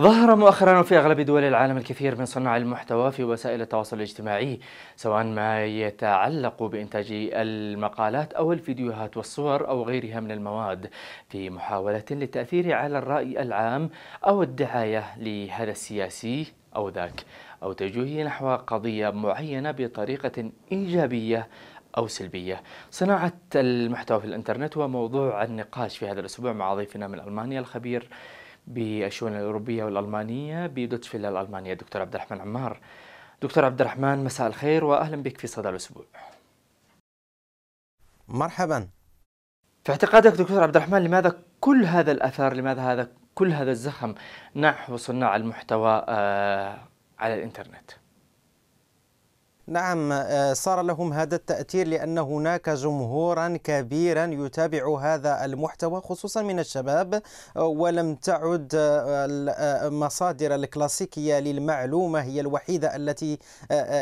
ظهر مؤخرا في أغلب دول العالم الكثير من صناع المحتوى في وسائل التواصل الاجتماعي سواء ما يتعلق بإنتاج المقالات أو الفيديوهات والصور أو غيرها من المواد في محاولة للتأثير على الرأي العام أو الدعاية لهذا السياسي أو ذاك أو توجيهه نحو قضية معينة بطريقة إيجابية أو سلبية صناعة المحتوى في الإنترنت هو موضوع النقاش في هذا الأسبوع مع ضيفنا من ألمانيا الخبير بالشؤون الأوروبية والألمانية بدوتشفيل الألمانية دكتور عبد الرحمن عمار دكتور عبد الرحمن مساء الخير وأهلا بك في صدى الأسبوع مرحبا في اعتقادك دكتور عبد الرحمن لماذا كل هذا الاثار؟ لماذا هذا كل هذا الزخم نحو صناع المحتوى آه، على الإنترنت؟ نعم آه، صار لهم هذا التأثير لأن هناك جمهورا كبيرا يتابع هذا المحتوى خصوصا من الشباب آه، ولم تعد آه، المصادر الكلاسيكية للمعلومة هي الوحيدة التي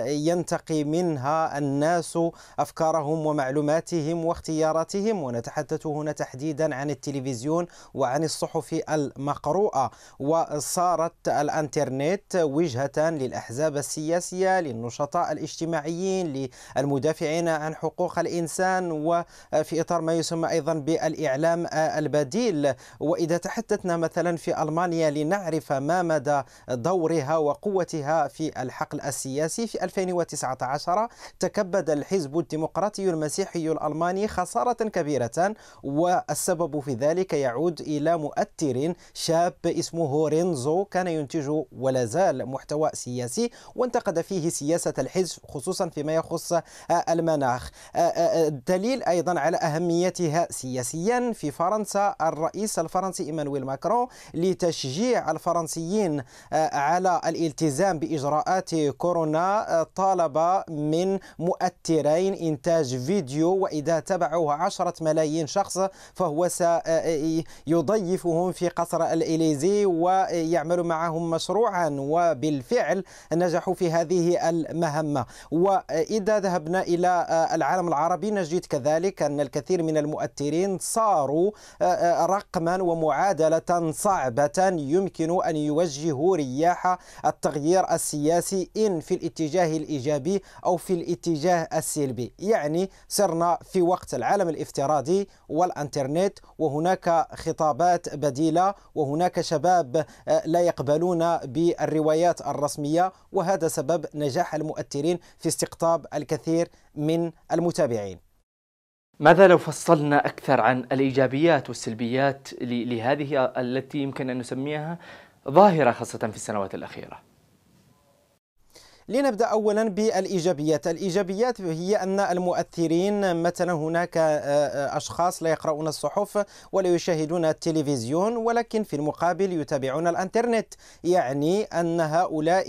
ينتقي منها الناس أفكارهم ومعلوماتهم واختياراتهم ونتحدث هنا تحديدا عن التلفزيون وعن الصحف المقروءة وصارت الانترنت وجهة للأحزاب السياسية للنشطاء الاجتماعيين الاجتماعيين للمدافعين عن حقوق الإنسان وفي إطار ما يسمى أيضا بالإعلام البديل وإذا تحدثنا مثلا في ألمانيا لنعرف ما مدى دورها وقوتها في الحقل السياسي في 2019 تكبد الحزب الديمقراطي المسيحي الألماني خسارة كبيرة والسبب في ذلك يعود إلى مؤثر شاب اسمه رينزو كان ينتج ولا زال محتوى سياسي وانتقد فيه سياسة الحزب خصوصا فيما يخص آه، المناخ الدليل آه، آه، أيضا على أهميتها سياسيا في فرنسا الرئيس الفرنسي إيمانويل ماكرون لتشجيع الفرنسيين على الالتزام بإجراءات كورونا طالب من مؤثرين إنتاج فيديو وإذا تبعه عشرة ملايين شخص فهو سيضيفهم في قصر الإليزي ويعمل معهم مشروعا وبالفعل نجحوا في هذه المهمة وإذا ذهبنا إلى آه، العالم العربي نجد كذلك أن الكثير من المؤثرين صاروا آه، آه، رقما ومعادلة صعبة يمكن أن يوجهوا رياح التغيير السياسي إن في الاتجاه الإيجابي أو في الاتجاه السلبي يعني صرنا في وقت العالم الافتراضي والانترنت وهناك خطابات بديلة وهناك شباب لا يقبلون بالروايات الرسمية وهذا سبب نجاح المؤثرين في استقطاب الكثير من المتابعين ماذا لو فصلنا أكثر عن الإيجابيات والسلبيات لهذه التي يمكن أن نسميها ظاهرة خاصة في السنوات الأخيرة؟ لنبدأ أولا بالإيجابيات الإيجابيات هي أن المؤثرين مثلا هناك آه، آه، أشخاص لا يقرؤون الصحف ولا يشاهدون التلفزيون ولكن في المقابل يتابعون الانترنت يعني أن هؤلاء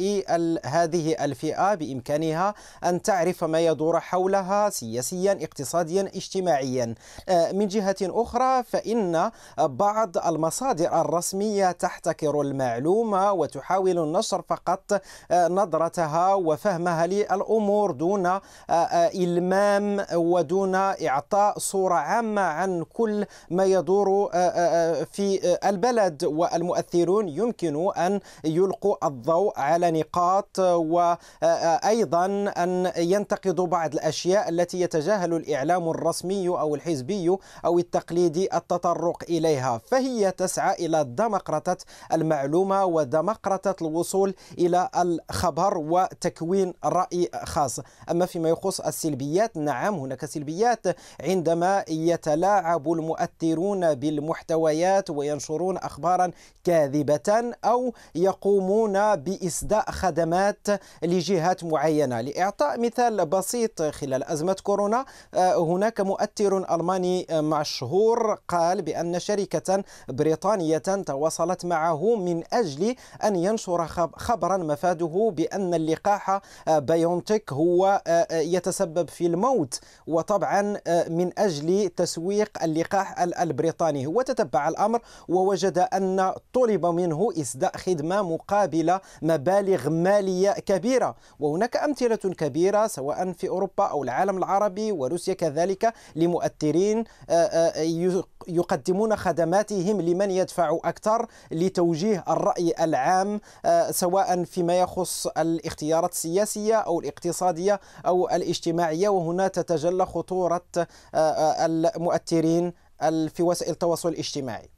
هذه الفئة بإمكانها أن تعرف ما يدور حولها سياسيا اقتصاديا اجتماعيا آه، من جهة أخرى فإن بعض المصادر الرسمية تحتكر المعلومة وتحاول النشر فقط نظرتها وفهمها للأمور دون آه، آه، إلمام ودون إعطاء صورة عامة عن كل ما يدور آه، في البلد والمؤثرون يمكن أن يلقوا الضوء على نقاط وأيضا أن ينتقدوا بعض الأشياء التي يتجاهل الإعلام الرسمي أو الحزبي أو التقليدي التطرق إليها فهي تسعى إلى دمقرطة المعلومة ودمقرطة الوصول إلى الخبر و تكوين رأي خاص أما فيما يخص السلبيات نعم هناك سلبيات عندما يتلاعب المؤثرون بالمحتويات وينشرون أخبارا كاذبة أو يقومون بإسداء خدمات لجهات معينة لإعطاء مثال بسيط خلال أزمة كورونا آه، هناك مؤثر ألماني مشهور قال بأن شركة بريطانية تواصلت معه من أجل أن ينشر خبرا مفاده بأن اللقاء لقاح بايونتك آه، هو آه، آه، يتسبب في الموت وطبعا من أجل تسويق اللقاح البريطاني هو تتبع الأمر ووجد أن طلب منه إسداء خدمة مقابل مبالغ مالية كبيرة وهناك أمثلة كبيرة سواء في أوروبا أو العالم العربي وروسيا كذلك لمؤثرين يقدمون خدماتهم لمن يدفع أكثر لتوجيه الرأي العام آه، سواء فيما يخص الاختيارات السياسية أو الاقتصادية أو الاجتماعية وهنا تتجلى خطورة آه، آه، المؤثرين في وسائل التواصل الاجتماعي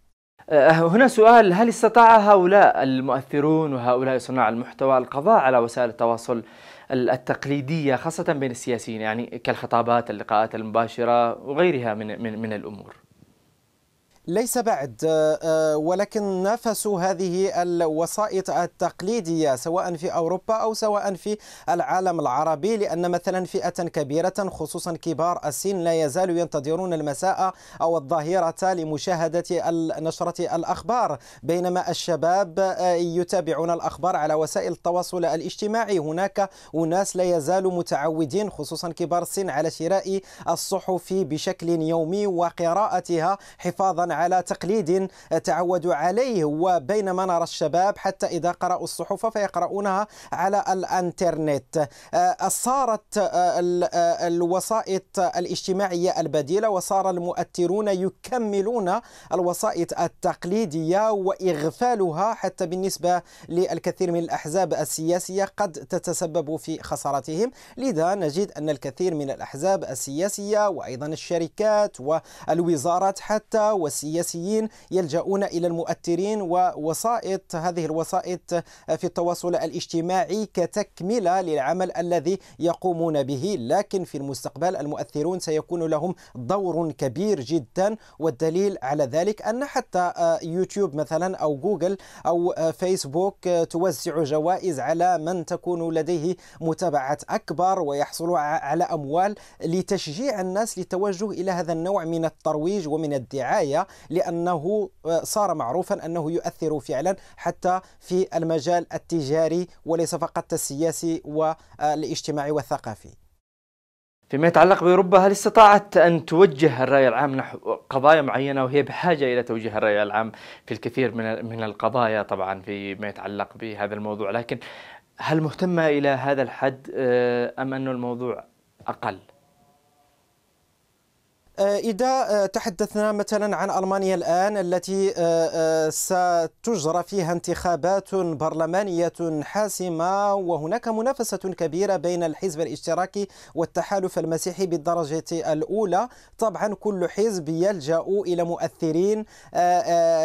هنا سؤال هل استطاع هؤلاء المؤثرون وهؤلاء صناع المحتوى القضاء على وسائل التواصل التقليدية خاصة بين السياسيين يعني كالخطابات اللقاءات المباشرة وغيرها من من, من الأمور ليس بعد آه، آه، ولكن نافسوا هذه الوسائط التقليدية سواء في أوروبا أو سواء في العالم العربي لأن مثلا فئة كبيرة خصوصا كبار السن لا يزالوا ينتظرون المساء أو الظهيرة لمشاهدة نشرة الأخبار بينما الشباب آه، يتابعون الأخبار على وسائل التواصل الاجتماعي هناك أناس لا يزالوا متعودين خصوصا كبار السن على شراء الصحف بشكل يومي وقراءتها حفاظا على تقليد تعودوا عليه وبينما نرى الشباب حتى إذا قرأوا الصحف فيقرؤونها على الانترنت آه، صارت آه، آه، الوسائط الاجتماعية البديلة وصار المؤثرون يكملون الوسائط التقليدية وإغفالها حتى بالنسبة للكثير من الأحزاب السياسية قد تتسبب في خسارتهم لذا نجد أن الكثير من الأحزاب السياسية وأيضا الشركات والوزارات حتى وسياسة السياسيين يلجؤون إلى المؤثرين ووسائط هذه الوسائط في التواصل الاجتماعي كتكملة للعمل الذي يقومون به لكن في المستقبل المؤثرون سيكون لهم دور كبير جدا والدليل على ذلك أن حتى آه، يوتيوب مثلا أو جوجل أو آه، فيسبوك آه، توزع جوائز على من تكون لديه متابعة أكبر ويحصل على أموال لتشجيع الناس للتوجه إلى هذا النوع من الترويج ومن الدعاية لأنه آه، صار معروفا أنه يؤثر فعلا حتى في المجال التجاري وليس فقط السياسي والاجتماعي والثقافي فيما يتعلق بأوروبا هل استطاعت أن توجه الرأي العام نحو قضايا معينة وهي بحاجة إلى توجيه الرأي العام في الكثير من من القضايا طبعا فيما يتعلق بهذا الموضوع لكن هل مهتمة إلى هذا الحد آه، أم أن الموضوع أقل؟ آه، إذا آه، تحدثنا مثلا عن ألمانيا الآن التي آه، ستجرى فيها انتخابات برلمانية حاسمة وهناك منافسة كبيرة بين الحزب الاشتراكي والتحالف المسيحي بالدرجة الأولى طبعا كل حزب يلجأ إلى مؤثرين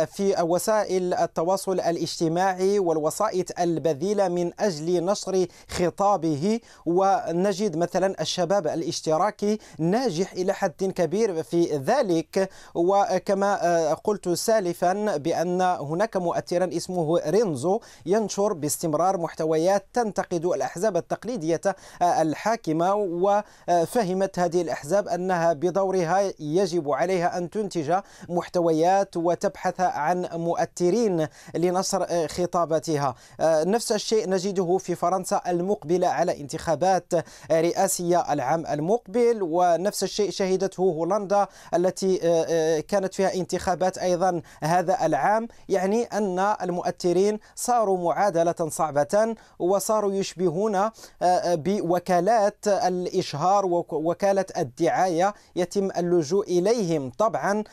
في وسائل التواصل الاجتماعي والوسائط البذيلة من أجل نشر خطابه ونجد مثلا الشباب الاشتراكي ناجح إلى حد كبير التفكير في ذلك وكما آه، قلت سالفا بأن هناك مؤثرا اسمه رينزو ينشر باستمرار محتويات تنتقد الأحزاب التقليدية آه، الحاكمة وفهمت آه، هذه الأحزاب أنها بدورها يجب عليها أن تنتج محتويات وتبحث عن مؤثرين لنصر خطاباتها نفس الشيء نجده في فرنسا المقبلة على انتخابات رئاسية العام المقبل ونفس الشيء شهدته هولندا روندا التي آه، آه، كانت فيها انتخابات أيضا هذا العام يعني أن المؤثرين صاروا معادلة صعبة وصاروا يشبهون آه، بوكالات الإشهار ووكالة الدعاية يتم اللجوء إليهم طبعا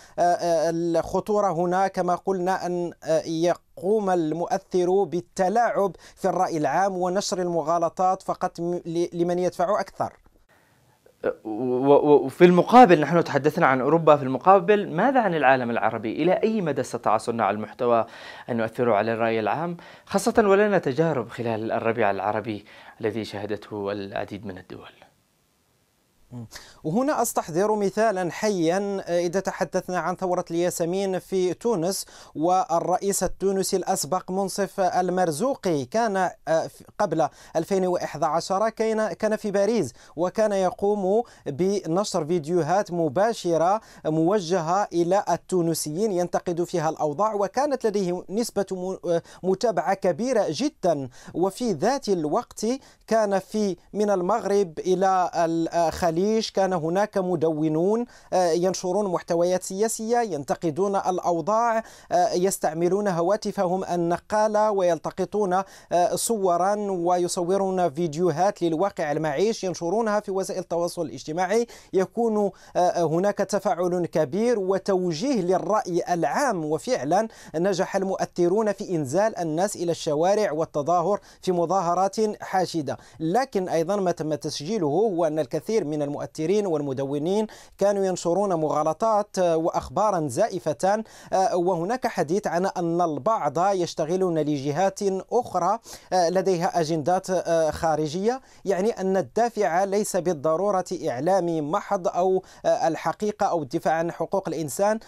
الخطورة هنا كما قلنا أن يقوم المؤثر بالتلاعب في الرأي العام ونشر المغالطات فقط لمن يدفع أكثر وفي المقابل نحن تحدثنا عن اوروبا في المقابل ماذا عن العالم العربي؟ الى اي مدى استطاع صناع المحتوى ان يؤثروا على الراي العام؟ خاصه ولنا تجارب خلال الربيع العربي الذي شهدته العديد من الدول. وهنا استحضر مثالا حيا آه، اذا تحدثنا عن ثوره الياسمين في تونس والرئيس التونسي الاسبق منصف المرزوقي كان آه، قبل 2011 كان في باريس وكان يقوم بنشر فيديوهات مباشره موجهه الى التونسيين ينتقد فيها الاوضاع وكانت لديه نسبه آه، متابعه كبيره جدا وفي ذات الوقت كان في من المغرب الى الخليج الجيش كان هناك مدونون آه، ينشرون محتويات سياسية ينتقدون الأوضاع آه، يستعملون هواتفهم النقالة ويلتقطون آه، صورا ويصورون فيديوهات للواقع المعيش ينشرونها في وسائل التواصل الاجتماعي يكون هناك تفاعل كبير وتوجيه للرأي العام وفعلا نجح المؤثرون في إنزال الناس إلى الشوارع والتظاهر في مظاهرات حاشدة لكن أيضا ما تم تسجيله هو أن الكثير من المؤثرين والمدونين كانوا ينشرون مغالطات آه، وأخبارا زائفة آه، وهناك حديث عن أن البعض يشتغلون لجهات أخرى آه، لديها أجندات خارجية يعني أن الدافع ليس بالضرورة إعلامي محض أو الحقيقة أو الدفاع عن حقوق الإنسان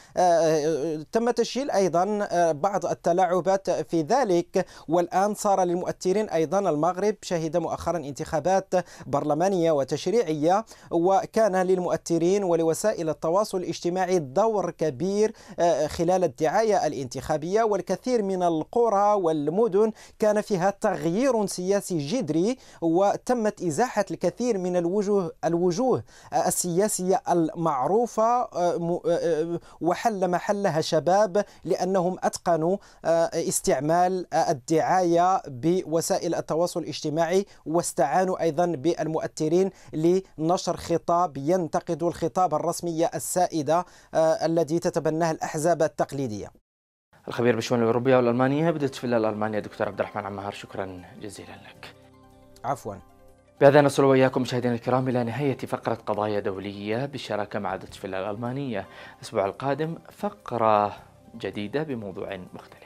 تم تشيل أيضا بعض التلاعبات في ذلك والآن صار للمؤثرين أيضا المغرب شهد مؤخرا انتخابات برلمانية وتشريعية وكان للمؤثرين ولوسائل التواصل الاجتماعي دور كبير آه، خلال الدعاية الانتخابية والكثير من القرى والمدن كان فيها تغيير سياسي جذري وتمت إزاحة الكثير من الوجوه الوجوه آه، السياسية المعروفة آه، وحل محلها شباب لأنهم أتقنوا استعمال الدعاية بوسائل التواصل الاجتماعي واستعانوا أيضا بالمؤثرين لنشر خطاب ينتقد الخطاب الرسمي السائدة آه، الذي تتبناه الأحزاب التقليدية الخبير بالشؤون الأوروبية والألمانية بدت في الألمانية دكتور عبد الرحمن عمار شكرا جزيلا لك عفوا بهذا نصل وإياكم مشاهدينا الكرام إلى نهاية فقرة قضايا دولية بالشراكة مع دتشفيلا الألمانية الأسبوع القادم فقرة جديدة بموضوع مختلف